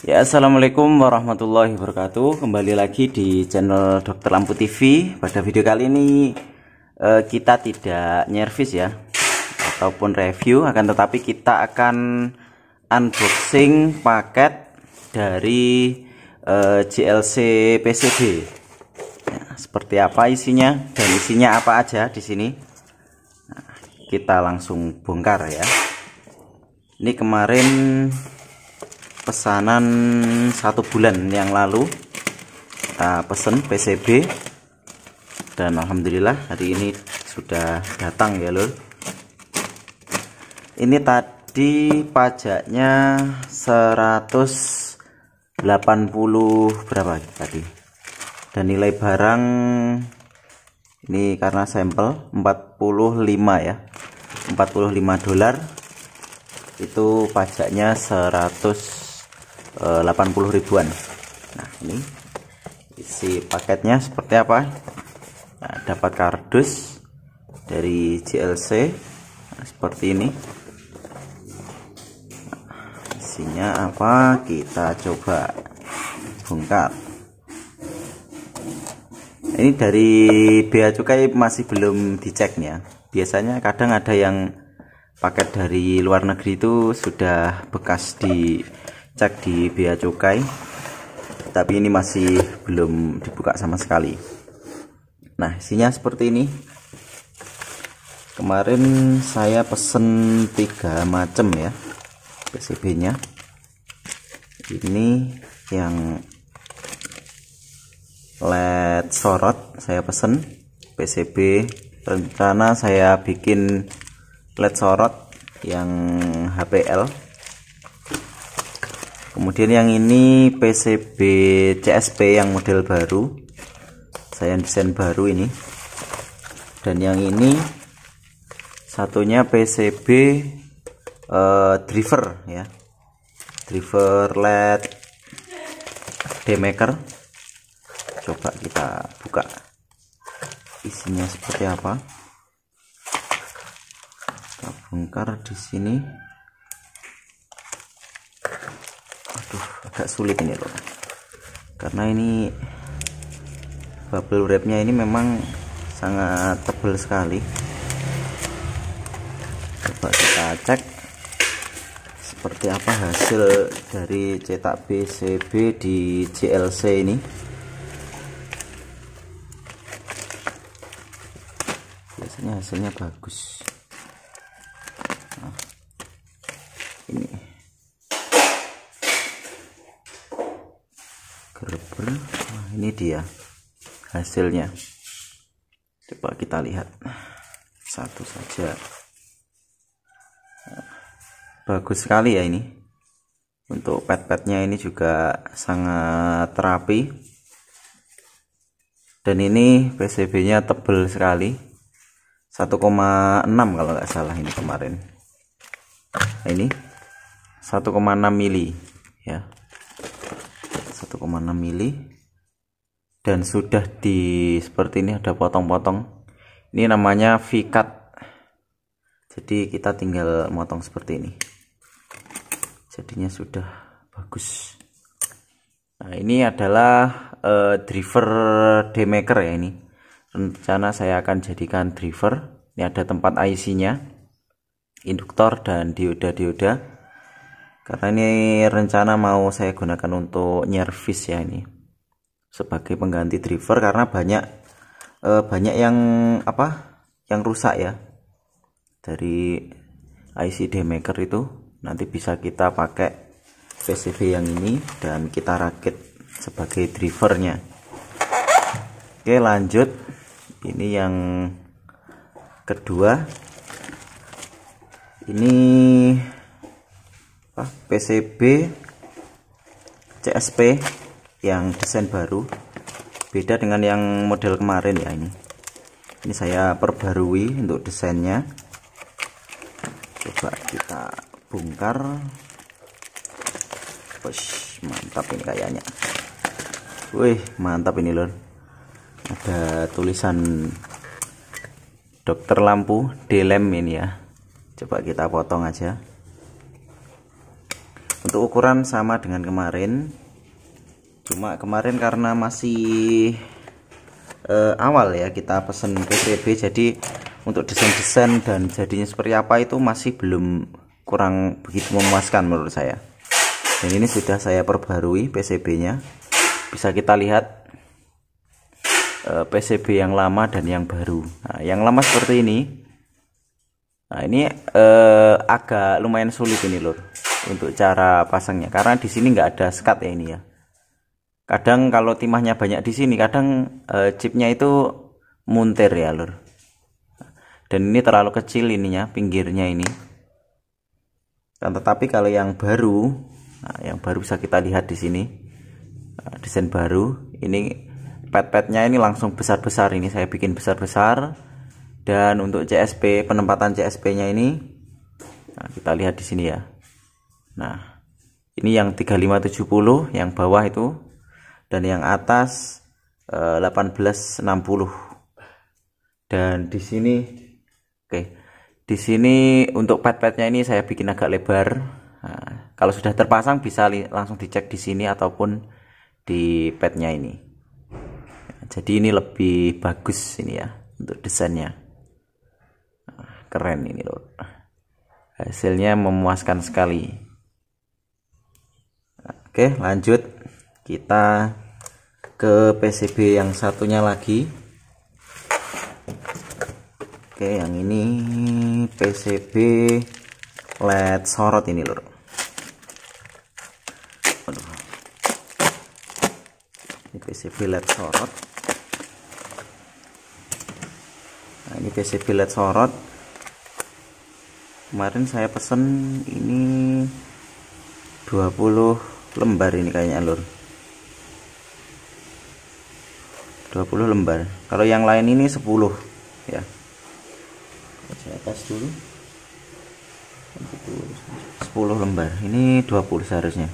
Ya assalamualaikum warahmatullahi wabarakatuh kembali lagi di channel dokter lampu TV pada video kali ini eh, kita tidak nyervis ya ataupun review akan tetapi kita akan unboxing paket dari eh, PCB ya, seperti apa isinya dan isinya apa aja di sini nah, kita langsung bongkar ya ini kemarin pesanan satu bulan yang lalu kita pesen PCB dan alhamdulillah hari ini sudah datang ya lol ini tadi pajaknya 180 berapa tadi dan nilai barang ini karena sampel 45 ya 45 dolar itu pajaknya 100 80 eh, ribuan nah ini isi paketnya seperti apa nah, dapat kardus dari JLC nah, seperti ini nah, isinya apa kita coba bongkar ini dari bea cukai masih belum dicek ya biasanya kadang ada yang paket dari luar negeri itu sudah bekas di cek di bea cukai tapi ini masih belum dibuka sama sekali nah isinya seperti ini kemarin saya pesen tiga macam ya PCB nya ini yang LED sorot saya pesen PCB rencana saya bikin LED sorot yang HPL kemudian yang ini PCB CSP yang model baru saya desain baru ini dan yang ini satunya PCB uh, eh, driver ya driver LED demaker coba kita buka isinya seperti apa kita bongkar di sini aduh agak sulit ini loh karena ini bubble wrapnya ini memang sangat tebal sekali coba kita cek seperti apa hasil dari cetak BCB di JLC ini biasanya hasilnya bagus fiber nah, ini dia hasilnya coba kita lihat satu saja bagus sekali ya ini untuk pet-petnya ini juga sangat rapi dan ini PCB nya tebel sekali 1,6 kalau nggak salah ini kemarin nah, ini 1,6 mili ya 1,6 mili dan sudah di seperti ini ada potong-potong ini namanya v -cut. jadi kita tinggal motong seperti ini jadinya sudah bagus nah ini adalah uh, driver demaker ya ini rencana saya akan jadikan driver ini ada tempat IC nya induktor dan dioda-dioda karena ini rencana mau saya gunakan untuk nyervis ya ini sebagai pengganti driver karena banyak eh, banyak yang apa yang rusak ya dari IC maker itu nanti bisa kita pakai PCV yang ini dan kita rakit sebagai drivernya oke lanjut ini yang kedua ini PCB CSP yang desain baru beda dengan yang model kemarin ya ini ini saya perbarui untuk desainnya coba kita bongkar Push, mantap ini kayaknya wih mantap ini lor ada tulisan dokter lampu delem ini ya coba kita potong aja untuk ukuran sama dengan kemarin cuma kemarin karena masih eh, awal ya kita pesen PCB jadi untuk desain-desain dan jadinya seperti apa itu masih belum kurang begitu memuaskan menurut saya dan ini sudah saya perbarui PCB nya bisa kita lihat eh, PCB yang lama dan yang baru nah, yang lama seperti ini nah ini eh, agak lumayan sulit ini lor untuk cara pasangnya karena di sini nggak ada sekat ya ini ya kadang kalau timahnya banyak di sini kadang e, chipnya itu muntir ya lur dan ini terlalu kecil ininya pinggirnya ini dan tetapi kalau yang baru nah, yang baru bisa kita lihat di sini eh, desain baru ini pet-petnya ini langsung besar-besar ini saya bikin besar-besar dan untuk CSP penempatan CSP nya ini nah, kita lihat di sini ya Nah, ini yang 3570 yang bawah itu dan yang atas eh, 1860. Dan di sini oke. Okay, di sini untuk pad-padnya ini saya bikin agak lebar. Nah, kalau sudah terpasang bisa langsung dicek di sini ataupun di padnya ini. Nah, jadi ini lebih bagus ini ya untuk desainnya. Nah, keren ini loh. Hasilnya memuaskan sekali. Oke, lanjut kita ke PCB yang satunya lagi. Oke, yang ini PCB LED sorot ini, Lur. Ini PCB LED sorot. Nah, ini PCB LED sorot. Kemarin saya pesen ini 20 lembar ini kayaknya lur 20 lembar kalau yang lain ini 10 ya saya atas dulu 10 lembar ini 20 seharusnya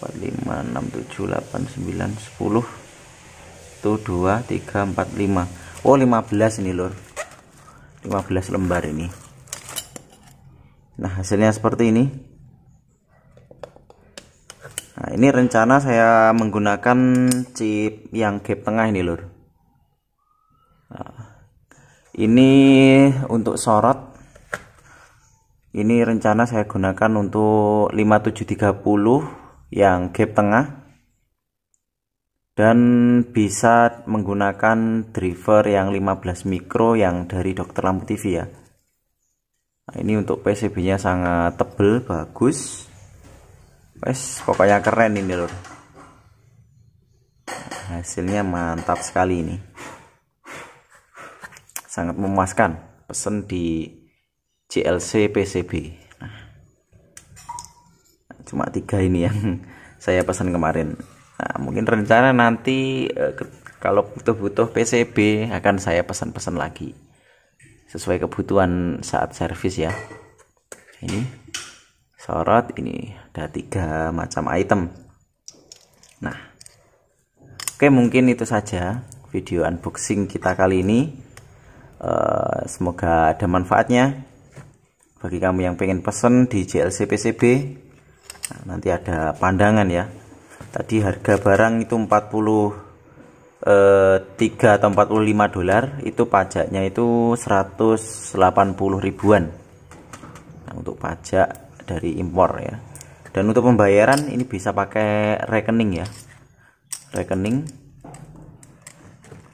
4 5 6 7 8 9 10 1 2 3 4 5 oh 15 ini lur 15 lembar ini nah hasilnya seperti ini Nah, ini rencana saya menggunakan chip yang gap tengah ini, Lur. Nah, ini untuk sorot. Ini rencana saya gunakan untuk 5730 yang gap tengah. Dan bisa menggunakan driver yang 15 mikro yang dari Dokter Lampu TV ya. Nah, ini untuk PCB-nya sangat tebel, bagus wes pokoknya keren ini lur hasilnya mantap sekali ini sangat memuaskan pesen di CLC PCB nah, cuma tiga ini yang saya pesan kemarin nah, mungkin rencana nanti eh, kalau butuh-butuh PCB akan saya pesan-pesan lagi sesuai kebutuhan saat servis ya ini sorot ini ada tiga macam item nah oke mungkin itu saja video unboxing kita kali ini eh, semoga ada manfaatnya bagi kamu yang pengen pesen di JLC PCB nah, nanti ada pandangan ya tadi harga barang itu 40 3 eh, atau 45 dolar itu pajaknya itu 180 ribuan nah, untuk pajak dari impor ya dan untuk pembayaran ini bisa pakai rekening ya rekening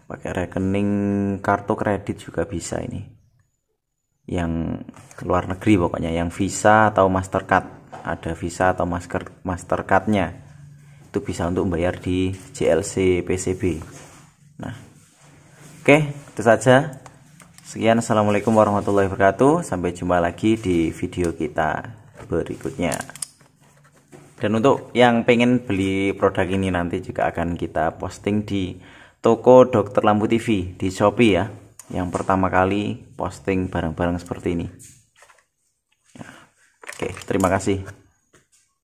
pakai rekening kartu kredit juga bisa ini yang luar negeri pokoknya yang Visa atau Mastercard ada Visa atau Master Mastercardnya itu bisa untuk membayar di JLC PCB nah oke itu saja sekian assalamualaikum warahmatullahi wabarakatuh sampai jumpa lagi di video kita berikutnya dan untuk yang pengen beli produk ini nanti juga akan kita posting di toko dokter lampu TV di Shopee ya yang pertama kali posting barang-barang seperti ini ya. oke terima kasih